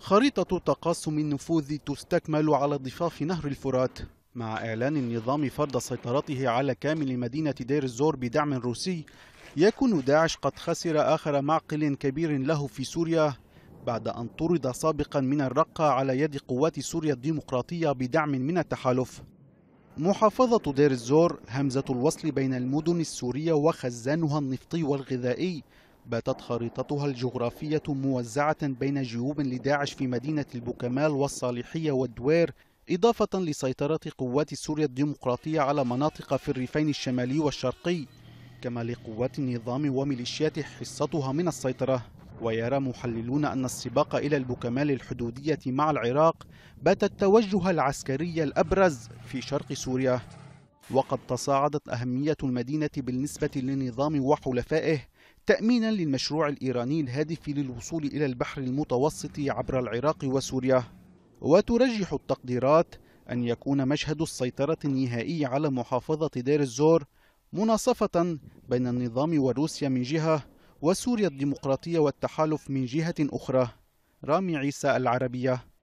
خريطة تقاسم النفوذ تستكمل على ضفاف نهر الفرات مع إعلان النظام فرض سيطرته على كامل مدينة دير الزور بدعم روسي يكون داعش قد خسر آخر معقل كبير له في سوريا بعد أن طرد سابقا من الرقة على يد قوات سوريا الديمقراطية بدعم من التحالف محافظة دير الزور همزة الوصل بين المدن السورية وخزانها النفطي والغذائي باتت خريطتها الجغرافية موزعة بين جيوب لداعش في مدينة البوكمال والصالحية والدوير إضافة لسيطرة قوات سوريا الديمقراطية على مناطق في الريفين الشمالي والشرقي كما لقوات النظام وميليشياته حصتها من السيطرة ويرى محللون أن السباق إلى البوكمال الحدودية مع العراق بات التوجه العسكري الأبرز في شرق سوريا وقد تصاعدت أهمية المدينة بالنسبة للنظام وحلفائه تأمينا للمشروع الإيراني الهادف للوصول إلى البحر المتوسط عبر العراق وسوريا وترجح التقديرات أن يكون مشهد السيطرة النهائي على محافظة دير الزور مناصفة بين النظام وروسيا من جهة وسوريا الديمقراطية والتحالف من جهة أخرى رامي عيسى العربية